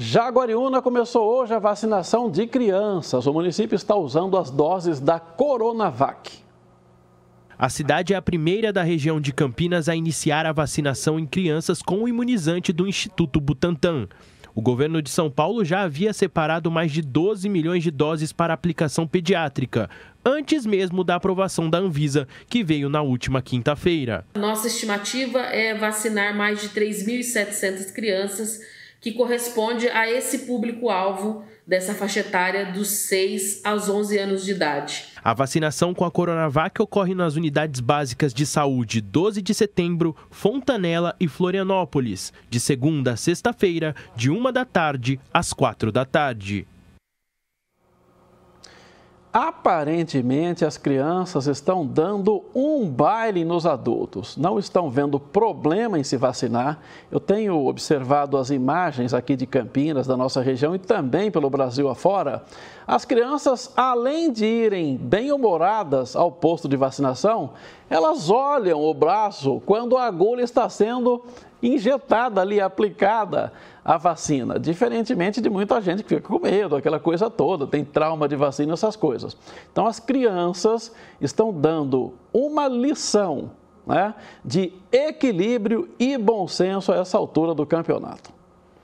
Jaguariúna começou hoje a vacinação de crianças. O município está usando as doses da Coronavac. A cidade é a primeira da região de Campinas a iniciar a vacinação em crianças com o imunizante do Instituto Butantan. O governo de São Paulo já havia separado mais de 12 milhões de doses para aplicação pediátrica, antes mesmo da aprovação da Anvisa, que veio na última quinta-feira. Nossa estimativa é vacinar mais de 3.700 crianças que corresponde a esse público-alvo dessa faixa etária dos 6 aos 11 anos de idade. A vacinação com a Coronavac ocorre nas unidades básicas de saúde 12 de setembro, Fontanela e Florianópolis, de segunda a sexta-feira, de 1 da tarde às 4 da tarde aparentemente as crianças estão dando um baile nos adultos, não estão vendo problema em se vacinar. Eu tenho observado as imagens aqui de Campinas, da nossa região e também pelo Brasil afora. As crianças, além de irem bem-humoradas ao posto de vacinação, elas olham o braço quando a agulha está sendo injetada ali, aplicada a vacina, diferentemente de muita gente que fica com medo, aquela coisa toda, tem trauma de vacina, essas coisas. Então, as crianças estão dando uma lição né, de equilíbrio e bom senso a essa altura do campeonato.